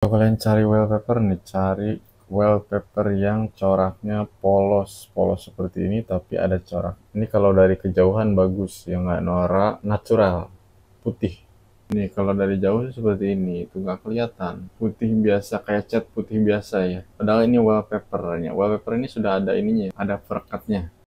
Kalau kalian cari wallpaper nih, cari wallpaper yang coraknya polos, polos seperti ini tapi ada corak. Ini kalau dari kejauhan bagus, yang nggak norak, natural, putih. Ini kalau dari jauh seperti ini, itu nggak kelihatan. Putih biasa, kayak cat putih biasa ya. Padahal ini wallpapernya. Wallpaper ini sudah ada ininya, ada perekatnya.